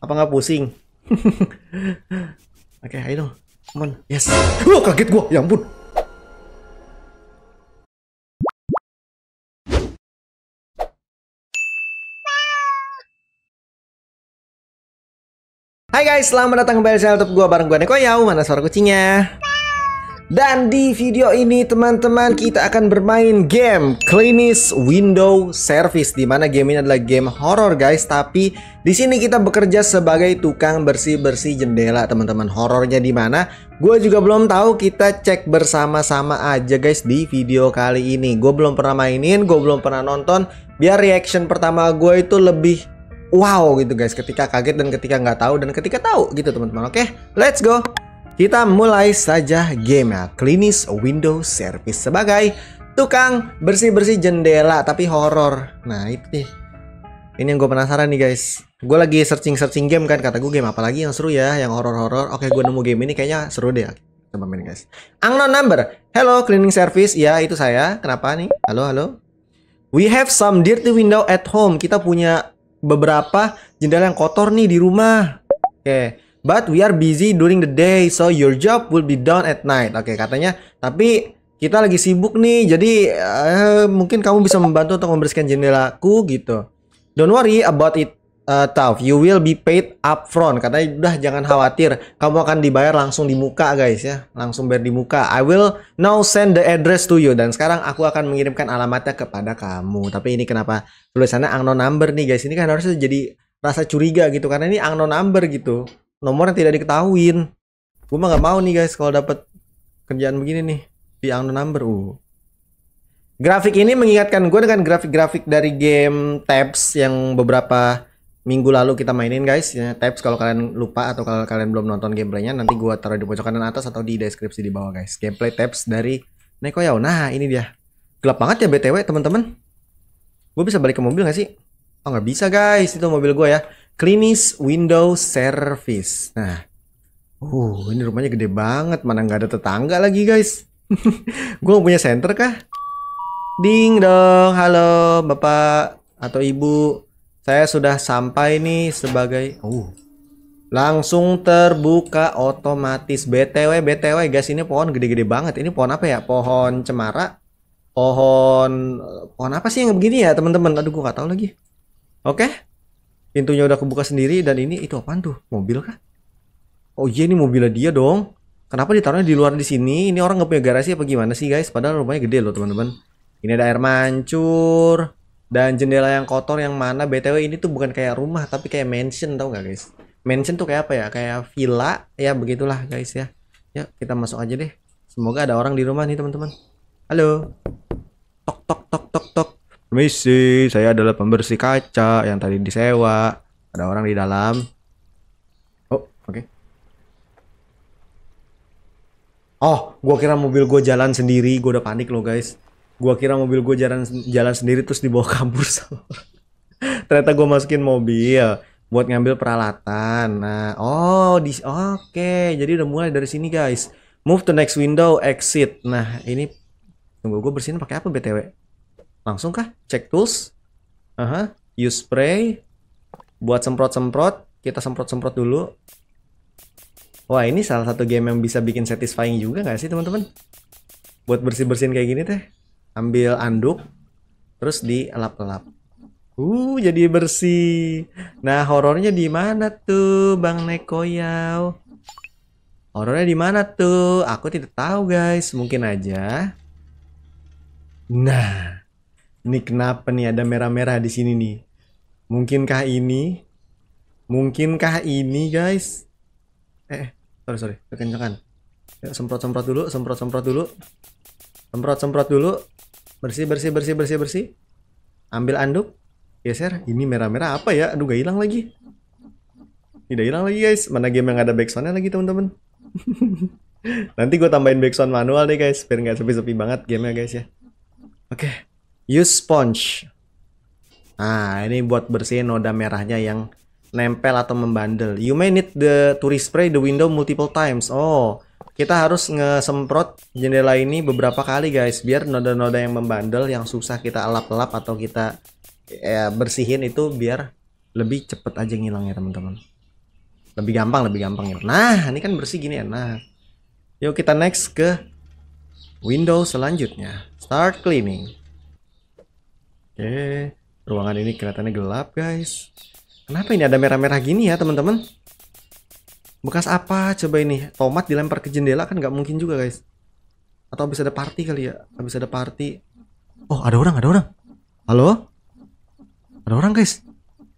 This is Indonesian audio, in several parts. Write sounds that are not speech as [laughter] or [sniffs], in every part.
apa nggak pusing [laughs] oke okay, ayo dong come on yes oh kaget gua ya ampun Hai guys, selamat datang kembali di channel YouTube gue bareng gue Neko Yau. Mana suara kucingnya? Dan di video ini teman-teman kita akan bermain game Clinics Window Service di mana game ini adalah game horror guys tapi di sini kita bekerja sebagai tukang bersih-bersih jendela teman-teman. Horornya di mana? Gue juga belum tahu kita cek bersama-sama aja guys di video kali ini. Gue belum pernah mainin, gue belum pernah nonton. Biar reaction pertama gue itu lebih wow gitu guys ketika kaget dan ketika nggak tahu dan ketika tahu gitu teman-teman. Oke, let's go. Kita mulai saja game ya, klinis window service sebagai tukang bersih-bersih jendela tapi horor. Nah, itu nih. Ini yang gue penasaran nih guys. Gue lagi searching-searching game kan, kata gue game apa lagi yang seru ya, yang horor-horor. Oke, gue nemu game ini kayaknya seru deh. Coba main guys. Unknown number. Hello cleaning service. Ya, itu saya. Kenapa nih? Halo, halo. We have some dirty window at home. Kita punya beberapa jendela yang kotor nih di rumah. Oke. Okay. But we are busy during the day, so your job will be done at night. Oke, okay, katanya. Tapi kita lagi sibuk nih, jadi uh, mungkin kamu bisa membantu untuk membersihkan jendelaku gitu. Don't worry about it, uh, You will be paid upfront. Katanya udah jangan khawatir, kamu akan dibayar langsung di muka guys ya, langsung bayar di muka. I will now send the address to you dan sekarang aku akan mengirimkan alamatnya kepada kamu. Tapi ini kenapa tulisannya unknown number nih guys? Ini kan harusnya jadi rasa curiga gitu karena ini unknown number gitu nomor yang tidak diketahuin gue mah nggak mau nih guys kalau dapat kerjaan begini nih di number uh grafik ini mengingatkan gue dengan grafik-grafik dari game tabs yang beberapa minggu lalu kita mainin guys ya tabs kalau kalian lupa atau kalau kalian belum nonton gameplaynya nanti gue taruh di pojok kanan atas atau di deskripsi di bawah guys gameplay tabs dari Neko Yao nah ini dia gelap banget ya btw teman-teman gue bisa balik ke mobil gak sih oh nggak bisa guys itu mobil gue ya Klinis Window Service. Nah, uh, ini rumahnya gede banget. Mana nggak ada tetangga lagi, guys. [laughs] Gue punya center kah? Ding dong, halo bapak atau ibu. Saya sudah sampai nih sebagai... Uh, langsung terbuka otomatis. BTW, BTW guys, ini pohon gede-gede banget. Ini pohon apa ya? Pohon cemara? Pohon... Pohon apa sih yang begini ya, teman-teman? Aduh, gue nggak tahu lagi. Oke. Okay? pintunya udah kebuka sendiri dan ini itu apaan tuh mobil kah oh iya ini mobilnya dia dong kenapa ditaruhnya di luar di sini ini orang nggak punya garasi apa gimana sih guys padahal rumahnya gede loh teman-teman ini ada air mancur dan jendela yang kotor yang mana btw ini tuh bukan kayak rumah tapi kayak mansion tau gak guys mansion tuh kayak apa ya kayak villa ya begitulah guys ya ya kita masuk aja deh semoga ada orang di rumah nih teman-teman halo tok tok tok tok tok Permisi, saya adalah pembersih kaca yang tadi disewa. Ada orang di dalam. Oh, oke. Okay. Oh, gua kira mobil gua jalan sendiri, gua udah panik loh, guys. Gua kira mobil gua jalan jalan sendiri terus dibawa kabur [laughs] Ternyata gua masukin mobil buat ngambil peralatan. Nah, oh di oke, okay. jadi udah mulai dari sini, guys. Move to next window, exit. Nah, ini tunggu gua bersihin pakai apa BTW? Langsung kah? Cek tools. Aha, use spray. Buat semprot-semprot. Kita semprot-semprot dulu. Wah, ini salah satu game yang bisa bikin satisfying juga nggak sih, teman-teman? Buat bersih-bersihin kayak gini teh. Ambil anduk. Terus dielap-elap. Uh, jadi bersih. Nah, horornya di mana tuh, Bang Nekoyau? Horornya di mana tuh? Aku tidak tahu, guys. Mungkin aja. Nah, ini kenapa nih ada merah-merah di sini nih? Mungkinkah ini? Mungkinkah ini, guys? Eh, eh sorry sorry, kekencangan. semprot-semprot dulu, semprot-semprot dulu. Semprot-semprot dulu. Bersih, bersih, bersih, bersih, bersih. Ambil anduk. Geser. Ini merah-merah apa ya? Aduh, gak hilang lagi. Tidak hilang lagi, guys. Mana game yang ada backsoundnya lagi, teman-teman? [laughs] Nanti gue tambahin backsound manual deh, guys. Biar nggak sepi-sepi banget gamenya, guys, ya. Oke. Okay. Use sponge. Nah, ini buat bersihin noda merahnya yang nempel atau membandel. You may need the to respray the window multiple times. Oh, kita harus ngesemprot jendela ini beberapa kali guys biar noda-noda yang membandel yang susah kita lap-lap atau kita ya, bersihin itu biar lebih cepet aja ngilang ya teman-teman lebih gampang lebih gampang ya nah ini kan bersih gini ya nah yuk kita next ke window selanjutnya start cleaning Oke, eh, ruangan ini kelihatannya gelap guys. Kenapa ini ada merah-merah gini ya teman-teman? Bekas apa coba ini? Tomat dilempar ke jendela kan nggak mungkin juga guys. Atau bisa ada party kali ya? Habis ada party. Oh ada orang, ada orang. Halo? Ada orang guys.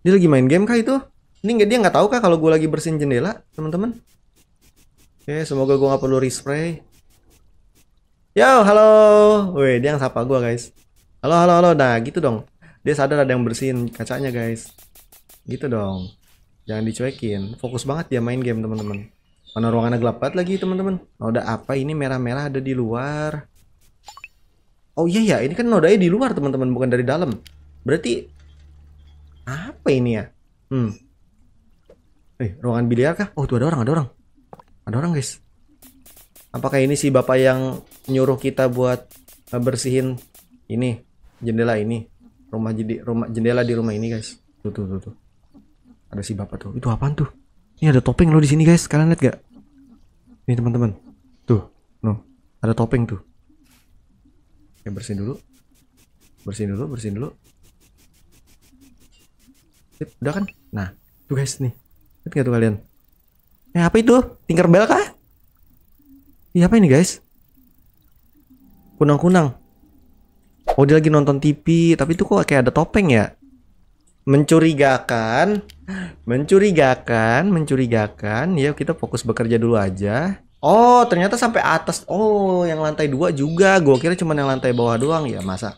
Dia lagi main game kah itu? Ini nggak dia nggak tahu kah kalau gue lagi bersihin jendela teman-teman? Oke, semoga gue nggak perlu respray. Yo, halo. Woi, dia yang sapa gue guys halo halo halo nah gitu dong dia sadar ada yang bersihin kacanya guys gitu dong jangan dicuekin fokus banget dia main game teman-teman mana ruangannya gelap banget lagi teman-teman noda apa ini merah-merah ada di luar oh iya ya ini kan nodanya di luar teman-teman bukan dari dalam berarti apa ini ya hmm eh ruangan biliar kah oh tuh ada orang ada orang ada orang guys apakah ini si bapak yang nyuruh kita buat eh, bersihin ini jendela ini rumah jadi rumah jendela di rumah ini guys tuh tuh tuh tuh ada si bapak tuh itu apaan tuh ini ada topeng lo di sini guys kalian lihat gak ini teman-teman tuh no ada topeng tuh ya bersihin dulu bersihin dulu bersihin dulu Sip, udah kan nah tuh guys nih lihat gak tuh kalian eh apa itu tinker bell kah Iya apa ini guys kunang-kunang Oh dia lagi nonton TV, tapi itu kok kayak ada topeng ya? Mencurigakan, mencurigakan, mencurigakan. Ya kita fokus bekerja dulu aja. Oh ternyata sampai atas. Oh yang lantai dua juga. Gue kira cuma yang lantai bawah doang ya masa.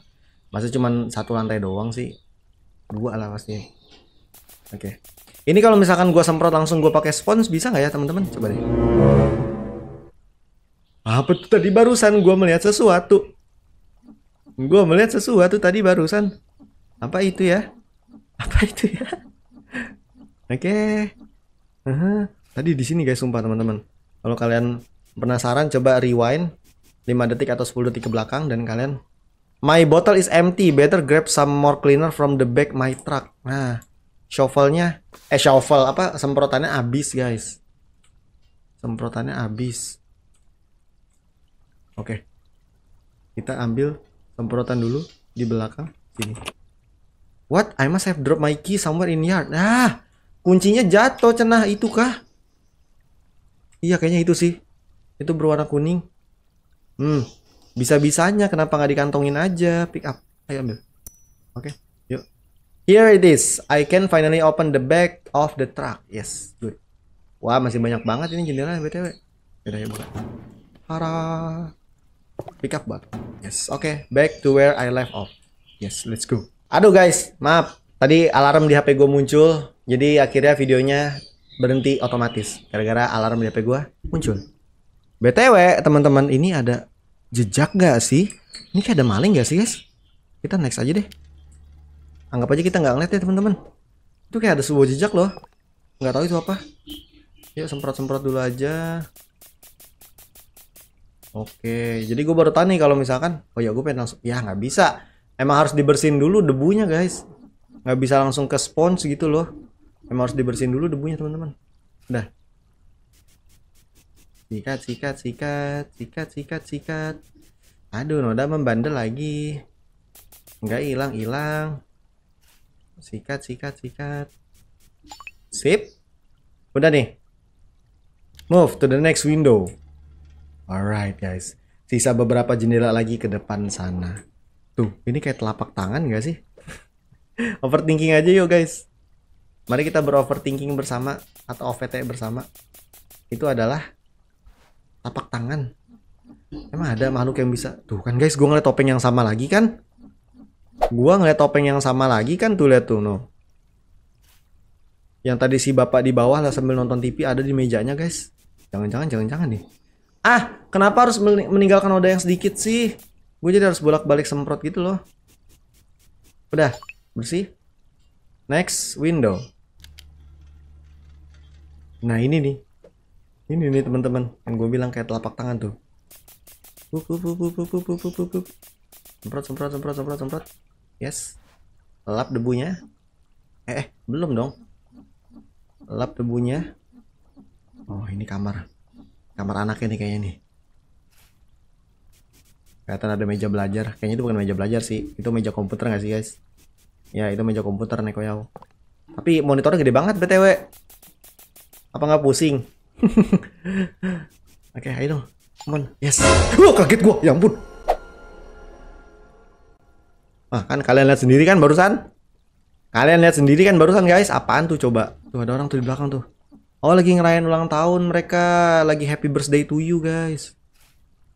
Masa cuma satu lantai doang sih. Dua lah pasti. Oke. Okay. Ini kalau misalkan gue semprot langsung gue pakai spons bisa nggak ya teman-teman? Coba deh. Apa tuh tadi barusan gue melihat sesuatu. Gue melihat sesuatu tadi barusan. Apa itu ya? Apa itu ya? Oke. Okay. Uh -huh. Tadi di sini guys, sumpah teman-teman. Kalau kalian penasaran coba rewind 5 detik atau 10 detik ke belakang dan kalian My bottle is empty. Better grab some more cleaner from the back my truck. Nah, shovelnya eh shovel apa semprotannya habis, guys. Semprotannya habis. Oke. Okay. Kita ambil Semprotan dulu di belakang sini. What? I must have drop my key somewhere in yard. Nah, kuncinya jatuh cenah itu kah? Iya kayaknya itu sih. Itu berwarna kuning. Hmm, bisa-bisanya kenapa nggak dikantongin aja? Pick up. Ayo ambil. Oke, okay, yuk. Here it is. I can finally open the back of the truck. Yes, good. Wah, masih banyak banget ini jendela BTW. Udah ya buka. Harap. Pick up bug. Yes, oke. Okay. Back to where I left off. Yes, let's go. Aduh guys, maaf. Tadi alarm di HP gue muncul. Jadi akhirnya videonya berhenti otomatis. Gara-gara alarm di HP gue muncul. BTW, teman-teman ini ada jejak gak sih? Ini kayak ada maling gak sih guys? Kita next aja deh. Anggap aja kita nggak ngeliat ya teman-teman. Itu kayak ada sebuah jejak loh. Gak tahu itu apa. Yuk semprot-semprot dulu aja. Oke, jadi gue baru tanya kalau misalkan, oh ya gue pengen langsung, ya nggak bisa. Emang harus dibersihin dulu debunya guys. Nggak bisa langsung ke spons gitu loh. Emang harus dibersihin dulu debunya teman-teman. Udah, Sikat, sikat, sikat, sikat, sikat, sikat. Aduh, noda membandel lagi. Nggak hilang, hilang. Sikat, sikat, sikat. Sip. Udah nih. Move to the next window. Alright guys, sisa beberapa jendela lagi ke depan sana. Tuh, ini kayak telapak tangan gak sih? [laughs] overthinking aja yuk guys. Mari kita beroverthinking bersama atau OVT bersama. Itu adalah telapak tangan. Emang ada makhluk yang bisa? Tuh kan guys, gue ngeliat topeng yang sama lagi kan? Gue ngeliat topeng yang sama lagi kan tuh lihat tuh no. Yang tadi si bapak di bawah lah sambil nonton TV ada di mejanya guys. Jangan-jangan, jangan-jangan nih. Ah, kenapa harus meninggalkan noda yang sedikit sih? Gue jadi harus bolak-balik semprot gitu loh. Udah, bersih. Next, window. Nah, ini nih. Ini nih teman-teman, yang gue bilang kayak telapak tangan tuh. Pup, pup, pup, pup, pup, pup, pup, pup. Semprot, semprot, semprot, semprot, semprot. Yes. Lap debunya. Eh, eh belum dong. Lap debunya. Oh, ini kamar kamar anaknya nih kayaknya nih kelihatan ada meja belajar kayaknya itu bukan meja belajar sih itu meja komputer nggak sih guys ya itu meja komputer Neko Yao tapi monitornya gede banget btw apa nggak pusing [laughs] oke okay, ayo dong Mon. yes lu kaget gua ya ampun ah kan kalian lihat sendiri kan barusan kalian lihat sendiri kan barusan guys apaan tuh coba tuh ada orang tuh di belakang tuh Oh lagi ngerayain ulang tahun mereka lagi happy birthday to you guys.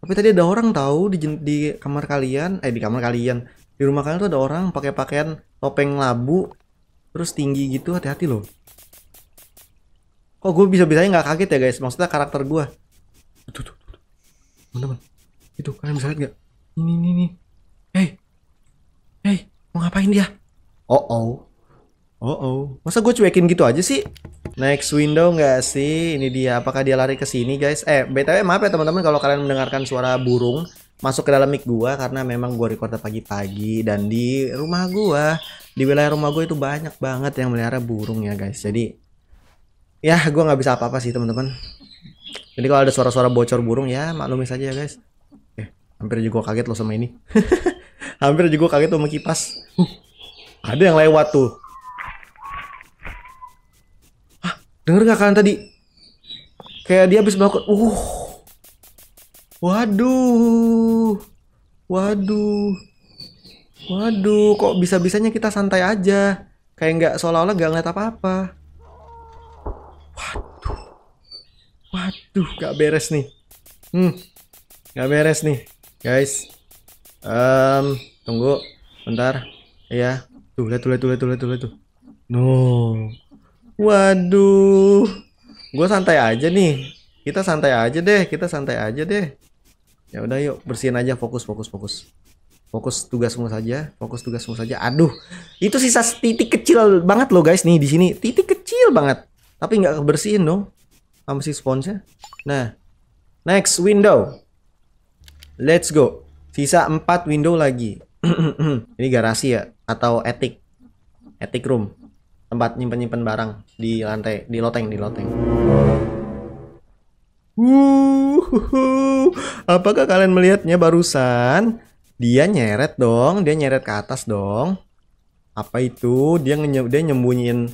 Tapi tadi ada orang tahu di, di kamar kalian, eh di kamar kalian, di rumah kalian tuh ada orang pakai pakaian topeng labu, terus tinggi gitu, hati-hati loh. Kok gue bisa-bisanya nggak kaget ya guys? Maksudnya karakter gue. Itu tuh, tuh, teman-teman, itu kalian bisa lihat nggak? Ini, ini, ini. Hey, hey, mau ngapain dia? Oh oh, oh oh. Masa gue cuekin gitu aja sih? Next window nggak sih? Ini dia. Apakah dia lari ke sini, guys? Eh, btw maaf ya teman-teman kalau kalian mendengarkan suara burung masuk ke dalam mic gua karena memang gua record pagi-pagi dan di rumah gua, di wilayah rumah gua itu banyak banget yang melihara burung ya, guys. Jadi ya gua nggak bisa apa-apa sih, teman-teman. Jadi kalau ada suara-suara bocor burung ya maklumi saja ya, guys. Eh, hampir juga kaget loh sama ini. [laughs] hampir juga kaget sama kipas. [laughs] ada yang lewat tuh Dengar gak kalian tadi? Kayak dia habis melakukan uh. Waduh. Waduh. Waduh, kok bisa-bisanya kita santai aja. Kayak nggak seolah-olah nggak ngeliat apa-apa. Waduh. Waduh, gak beres nih. Hmm. Gak beres nih, guys. Um, tunggu bentar. Iya. Tuh, lihat tuh, lihat tuh, lihat tuh, lihat tuh. No. Waduh. Gue santai aja nih. Kita santai aja deh, kita santai aja deh. Ya udah yuk, bersihin aja fokus fokus fokus. Fokus tugas semua saja, fokus tugas semua saja. Aduh, itu sisa titik kecil banget loh guys nih di sini. Titik kecil banget. Tapi nggak kebersihin dong sama si sponsnya. Nah, next window. Let's go. Sisa 4 window lagi. [clears throat] Ini garasi ya atau etik. Etik room tempat nyimpen nyimpen barang di lantai di loteng di loteng Wuhu, Apakah kalian melihatnya barusan? Dia nyeret dong, dia nyeret ke atas dong. Apa itu? Dia dia nyembunyiin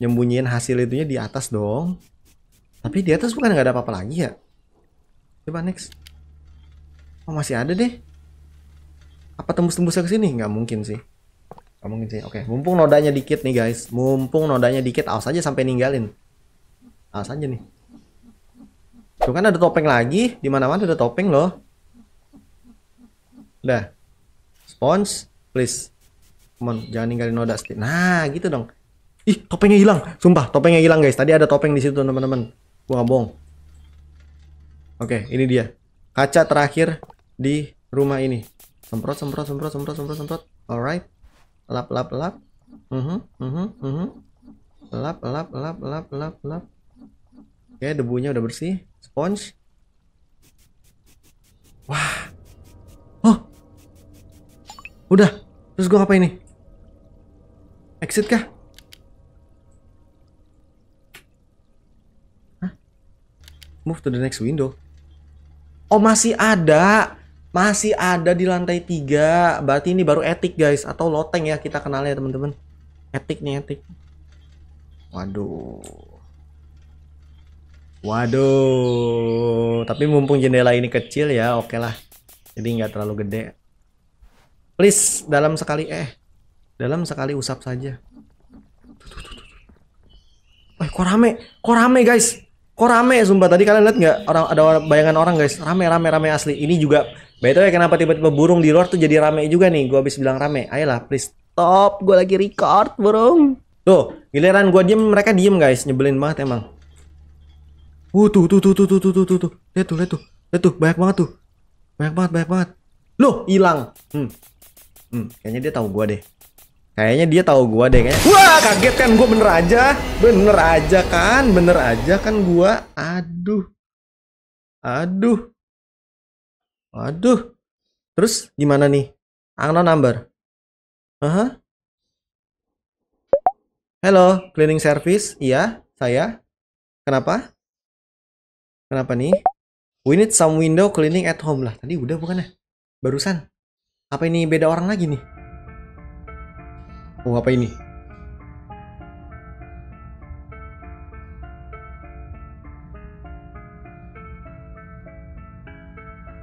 nyembunyiin hasil itunya di atas dong. Tapi di atas bukan nggak ada apa-apa lagi ya? Coba next. Oh masih ada deh. Apa tembus-tembusnya ke sini? Nggak mungkin sih. Kamu ngisi. Oke, mumpung nodanya dikit nih guys. Mumpung nodanya dikit, awas aja sampai ninggalin. Awas aja nih. Tuh kan ada topeng lagi, di mana-mana ada topeng loh. Udah. Spons, please. Come on, jangan ninggalin noda. Nah, gitu dong. Ih, topengnya hilang. Sumpah, topengnya hilang guys. Tadi ada topeng di situ, teman-teman. Gua bohong. Oke, ini dia. Kaca terakhir di rumah ini. Semprot, semprot, semprot, semprot, semprot, semprot. Alright lap lap lap uh-huh, uh lap lap lap lap lap lap oke debunya udah bersih sponge wah oh udah terus gua apa ini exit kah move to the next window oh masih ada masih ada di lantai 3 berarti ini baru etik guys atau loteng ya kita kenal ya teman-teman etik nih etik waduh waduh tapi mumpung jendela ini kecil ya oke okay lah jadi nggak terlalu gede please dalam sekali eh dalam sekali usap saja eh kok rame kok rame guys kok rame sumpah tadi kalian lihat nggak orang ada bayangan orang guys rame rame rame asli ini juga Betul ya kenapa tiba-tiba burung di luar tuh jadi rame juga nih? Gue habis bilang rame. Ayolah, please stop. Gue lagi record, burung. Tuh, giliran gue diem, mereka diem guys. Nyebelin banget emang. Uh, tuh, tuh, tuh, tuh, tuh, tuh, tuh, tuh, tuh. Lihat tuh, lihat tuh. Lihat tuh, banyak banget tuh. Banyak banget, banyak banget. Loh, hilang. Hmm. Hmm, kayaknya dia tahu gue deh. Kayaknya dia tahu gue deh kayaknya. Wah, kaget kan gue bener aja. Bener aja kan, bener aja kan gue. Aduh. Aduh. Waduh. Terus gimana nih? Angno number. Aha. Halo, cleaning service. Iya, saya. Kenapa? Kenapa nih? We need some window cleaning at home lah. Tadi udah bukan ya? Barusan. Apa ini beda orang lagi nih? Oh, apa ini?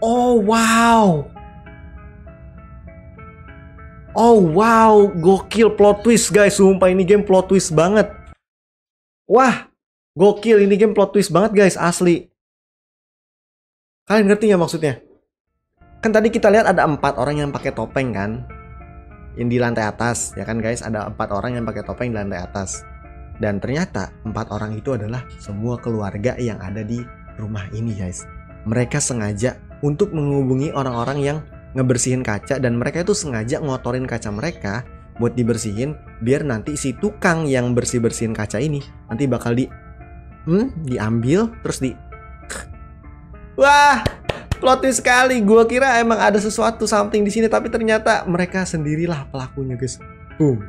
Oh wow. Oh wow, gokil plot twist guys. Sumpah ini game plot twist banget. Wah, gokil ini game plot twist banget guys, asli. Kalian ngerti nggak maksudnya? Kan tadi kita lihat ada empat orang yang pakai topeng kan? Yang di lantai atas, ya kan guys? Ada empat orang yang pakai topeng di lantai atas. Dan ternyata empat orang itu adalah semua keluarga yang ada di rumah ini guys. Mereka sengaja untuk menghubungi orang-orang yang ngebersihin kaca dan mereka itu sengaja ngotorin kaca mereka buat dibersihin biar nanti si tukang yang bersih-bersihin kaca ini nanti bakal di hmm, diambil terus di [sniffs] Wah, plot twist sekali. gue kira emang ada sesuatu something di sini tapi ternyata mereka sendirilah pelakunya, guys. Boom.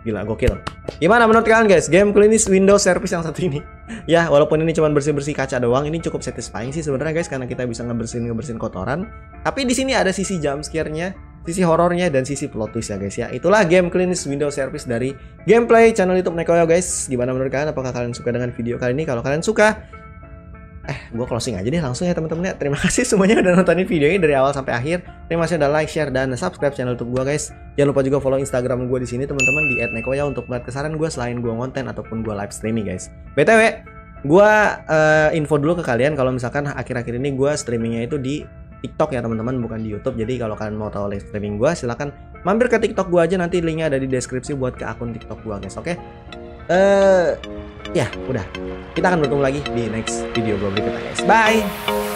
Gila, gokil. Gimana menurut kalian guys, game klinis Windows Service yang satu ini? [laughs] ya, walaupun ini cuma bersih-bersih kaca doang, ini cukup satisfying sih sebenarnya guys, karena kita bisa ngebersihin-ngebersihin kotoran. Tapi di sini ada sisi jump scare-nya, sisi horornya, dan sisi plot twist ya guys ya. Itulah game klinis Windows Service dari gameplay channel YouTube Nekoyo guys. Gimana menurut kalian? Apakah kalian suka dengan video kali ini? Kalau kalian suka, eh gue closing aja deh langsung ya teman-teman ya terima [laughs] kasih semuanya udah nontonin video ini dari awal sampai akhir terima kasih udah like share dan subscribe channel youtube gue guys jangan lupa juga follow instagram gue di sini teman-teman di @nekoya untuk melihat kesaran gue selain gue ngonten ataupun gue live streaming guys btw gue uh, info dulu ke kalian kalau misalkan akhir-akhir ini gue streamingnya itu di TikTok ya teman-teman bukan di YouTube jadi kalau kalian mau tahu live streaming gue silahkan mampir ke TikTok gue aja nanti linknya ada di deskripsi buat ke akun TikTok gue guys oke okay? uh, eh, ya udah kita akan bertemu lagi di next video gue berikutnya guys bye